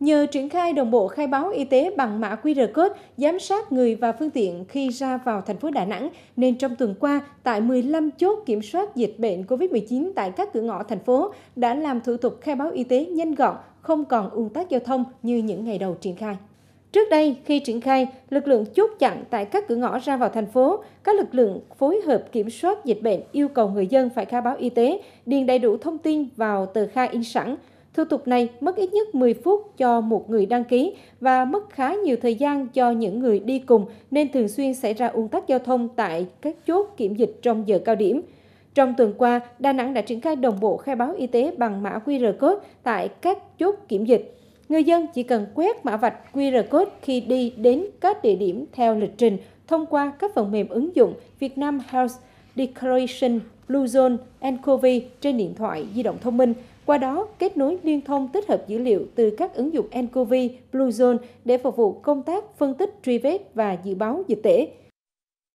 Nhờ triển khai đồng bộ khai báo y tế bằng mã QR code, giám sát người và phương tiện khi ra vào thành phố Đà Nẵng, nên trong tuần qua, tại 15 chốt kiểm soát dịch bệnh COVID-19 tại các cửa ngõ thành phố đã làm thủ tục khai báo y tế nhanh gọn, không còn ùn tắc giao thông như những ngày đầu triển khai. Trước đây, khi triển khai, lực lượng chốt chặn tại các cửa ngõ ra vào thành phố, các lực lượng phối hợp kiểm soát dịch bệnh yêu cầu người dân phải khai báo y tế, điền đầy đủ thông tin vào tờ khai in sẵn, Thủ tục này mất ít nhất 10 phút cho một người đăng ký và mất khá nhiều thời gian cho những người đi cùng nên thường xuyên xảy ra ung tắc giao thông tại các chốt kiểm dịch trong giờ cao điểm. Trong tuần qua, Đà Nẵng đã triển khai đồng bộ khai báo y tế bằng mã QR code tại các chốt kiểm dịch. Người dân chỉ cần quét mã vạch QR code khi đi đến các địa điểm theo lịch trình thông qua các phần mềm ứng dụng Vietnam Health Declaration Bluezone, Encovi trên điện thoại di động thông minh. Qua đó, kết nối liên thông tích hợp dữ liệu từ các ứng dụng Encovi, Bluezone để phục vụ công tác phân tích truy vết và dự báo dịch tễ.